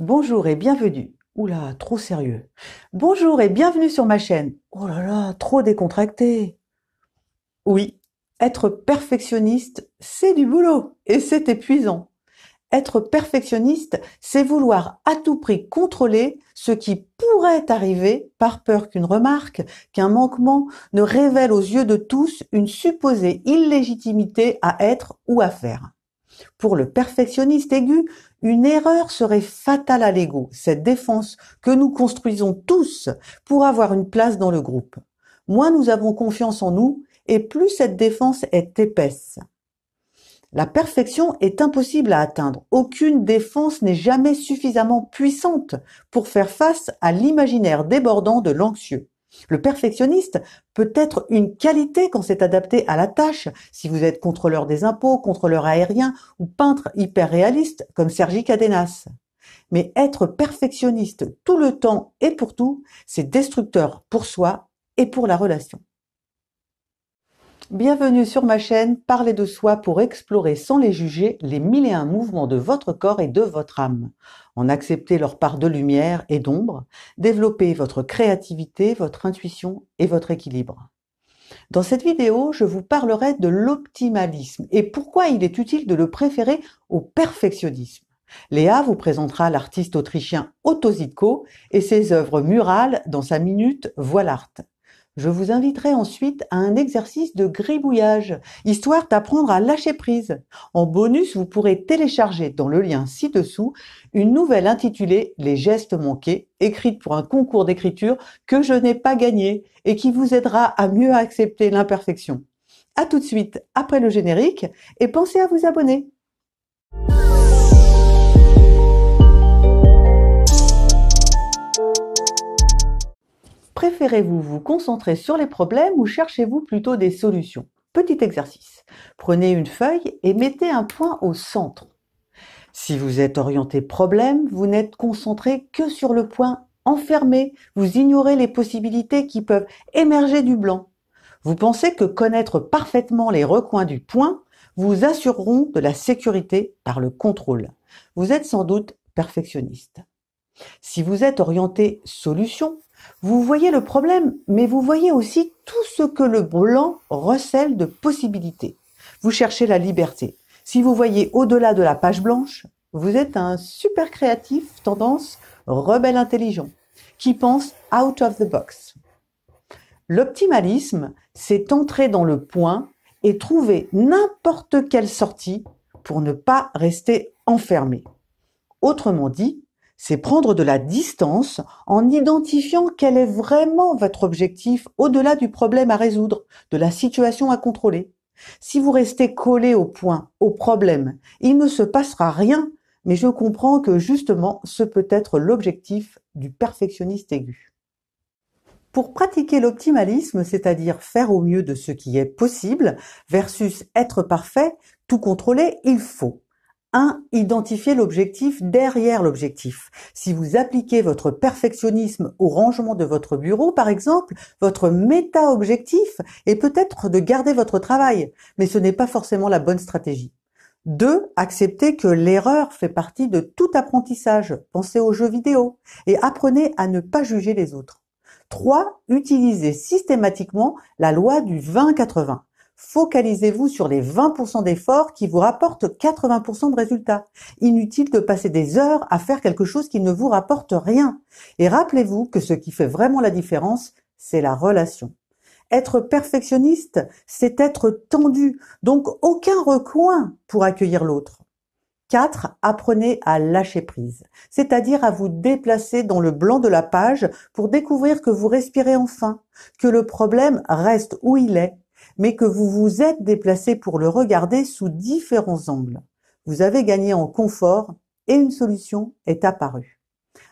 Bonjour et bienvenue. Oula, trop sérieux. Bonjour et bienvenue sur ma chaîne. Oh là là, trop décontracté. Oui, être perfectionniste, c'est du boulot et c'est épuisant. Être perfectionniste, c'est vouloir à tout prix contrôler ce qui pourrait arriver par peur qu'une remarque, qu'un manquement ne révèle aux yeux de tous une supposée illégitimité à être ou à faire. Pour le perfectionniste aigu, une erreur serait fatale à l'ego, cette défense que nous construisons tous pour avoir une place dans le groupe. Moins nous avons confiance en nous et plus cette défense est épaisse. La perfection est impossible à atteindre. Aucune défense n'est jamais suffisamment puissante pour faire face à l'imaginaire débordant de l'anxieux. Le perfectionniste peut être une qualité quand c'est adapté à la tâche, si vous êtes contrôleur des impôts, contrôleur aérien ou peintre hyper réaliste comme Sergi Cadenas. Mais être perfectionniste tout le temps et pour tout, c'est destructeur pour soi et pour la relation. Bienvenue sur ma chaîne Parler de soi pour explorer sans les juger les mille et un mouvements de votre corps et de votre âme. En accepter leur part de lumière et d'ombre, développer votre créativité, votre intuition et votre équilibre. Dans cette vidéo, je vous parlerai de l'optimalisme et pourquoi il est utile de le préférer au perfectionnisme. Léa vous présentera l'artiste autrichien Otto Zitko et ses œuvres murales dans sa minute l'art ». Je vous inviterai ensuite à un exercice de gribouillage, histoire d'apprendre à lâcher prise. En bonus, vous pourrez télécharger dans le lien ci-dessous une nouvelle intitulée Les gestes manqués, écrite pour un concours d'écriture que je n'ai pas gagné et qui vous aidera à mieux accepter l'imperfection. À tout de suite après le générique et pensez à vous abonner. préférez-vous vous concentrer sur les problèmes ou cherchez-vous plutôt des solutions Petit exercice. Prenez une feuille et mettez un point au centre. Si vous êtes orienté problème, vous n'êtes concentré que sur le point enfermé, vous ignorez les possibilités qui peuvent émerger du blanc. Vous pensez que connaître parfaitement les recoins du point vous assureront de la sécurité par le contrôle. Vous êtes sans doute perfectionniste. Si vous êtes orienté solution, vous voyez le problème, mais vous voyez aussi tout ce que le blanc recèle de possibilités. Vous cherchez la liberté. Si vous voyez au-delà de la page blanche, vous êtes un super créatif, tendance rebelle intelligent, qui pense out of the box. L'optimalisme, c'est entrer dans le point et trouver n'importe quelle sortie pour ne pas rester enfermé. Autrement dit, c'est prendre de la distance en identifiant quel est vraiment votre objectif au-delà du problème à résoudre, de la situation à contrôler. Si vous restez collé au point, au problème, il ne se passera rien, mais je comprends que justement ce peut être l'objectif du perfectionniste aigu. Pour pratiquer l'optimalisme, c'est-à-dire faire au mieux de ce qui est possible, versus être parfait, tout contrôler, il faut 1. Identifier l'objectif derrière l'objectif. Si vous appliquez votre perfectionnisme au rangement de votre bureau, par exemple, votre méta-objectif est peut-être de garder votre travail, mais ce n'est pas forcément la bonne stratégie. 2. Accepter que l'erreur fait partie de tout apprentissage. Pensez aux jeux vidéo et apprenez à ne pas juger les autres. 3. Utilisez systématiquement la loi du 20-80. Focalisez-vous sur les 20% d'efforts qui vous rapportent 80% de résultats. Inutile de passer des heures à faire quelque chose qui ne vous rapporte rien. Et rappelez-vous que ce qui fait vraiment la différence, c'est la relation. Être perfectionniste, c'est être tendu, donc aucun recoin pour accueillir l'autre. 4. Apprenez à lâcher prise, c'est-à-dire à vous déplacer dans le blanc de la page pour découvrir que vous respirez enfin, que le problème reste où il est mais que vous vous êtes déplacé pour le regarder sous différents angles. Vous avez gagné en confort et une solution est apparue.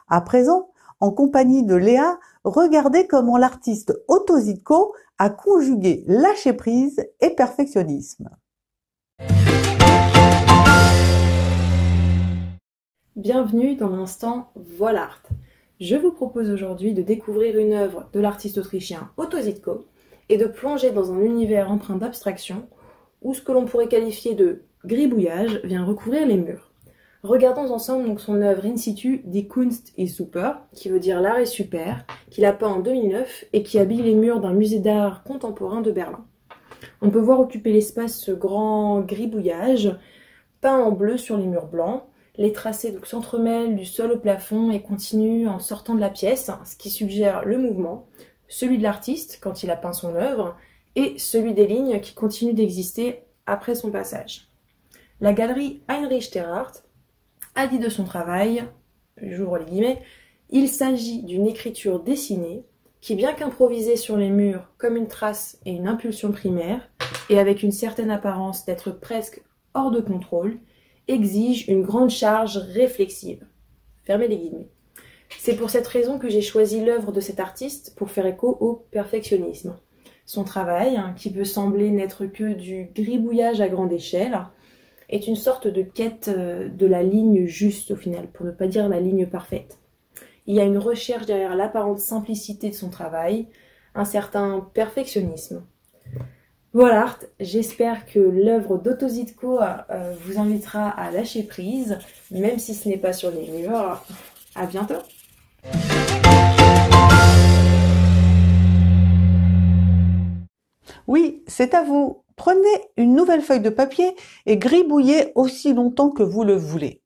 À présent, en compagnie de Léa, regardez comment l'artiste Otto Zitko a conjugué lâcher prise et perfectionnisme. Bienvenue dans l'instant Voilà l'Art. Je vous propose aujourd'hui de découvrir une œuvre de l'artiste autrichien Otto Zitko et de plonger dans un univers empreint d'abstraction où ce que l'on pourrait qualifier de gribouillage vient recouvrir les murs. Regardons ensemble donc son œuvre in situ Die Kunst ist super, qui veut dire l'art est super, qu'il a peint en 2009 et qui habille les murs d'un musée d'art contemporain de Berlin. On peut voir occuper l'espace ce grand gribouillage peint en bleu sur les murs blancs. Les tracés s'entremêlent du sol au plafond et continuent en sortant de la pièce, ce qui suggère le mouvement, celui de l'artiste quand il a peint son œuvre et celui des lignes qui continuent d'exister après son passage. La galerie Heinrich Terhart a dit de son travail, j'ouvre les guillemets, il s'agit d'une écriture dessinée qui, bien qu'improvisée sur les murs comme une trace et une impulsion primaire, et avec une certaine apparence d'être presque hors de contrôle, exige une grande charge réflexive. Fermez les guillemets. C'est pour cette raison que j'ai choisi l'œuvre de cet artiste pour faire écho au perfectionnisme. Son travail, hein, qui peut sembler n'être que du gribouillage à grande échelle, est une sorte de quête euh, de la ligne juste au final, pour ne pas dire la ligne parfaite. Il y a une recherche derrière l'apparente simplicité de son travail, un certain perfectionnisme. Voilà, j'espère que l'œuvre Zitko euh, vous invitera à lâcher prise, même si ce n'est pas sur les murs. À bientôt oui, c'est à vous. Prenez une nouvelle feuille de papier et gribouillez aussi longtemps que vous le voulez.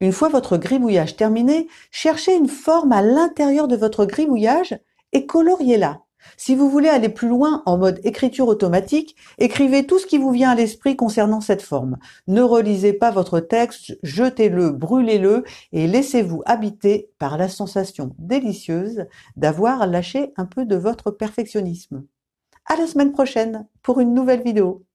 Une fois votre gribouillage terminé, cherchez une forme à l'intérieur de votre gribouillage et coloriez-la. Si vous voulez aller plus loin en mode écriture automatique, écrivez tout ce qui vous vient à l'esprit concernant cette forme. Ne relisez pas votre texte, jetez-le, brûlez-le et laissez-vous habiter par la sensation délicieuse d'avoir lâché un peu de votre perfectionnisme. À la semaine prochaine pour une nouvelle vidéo.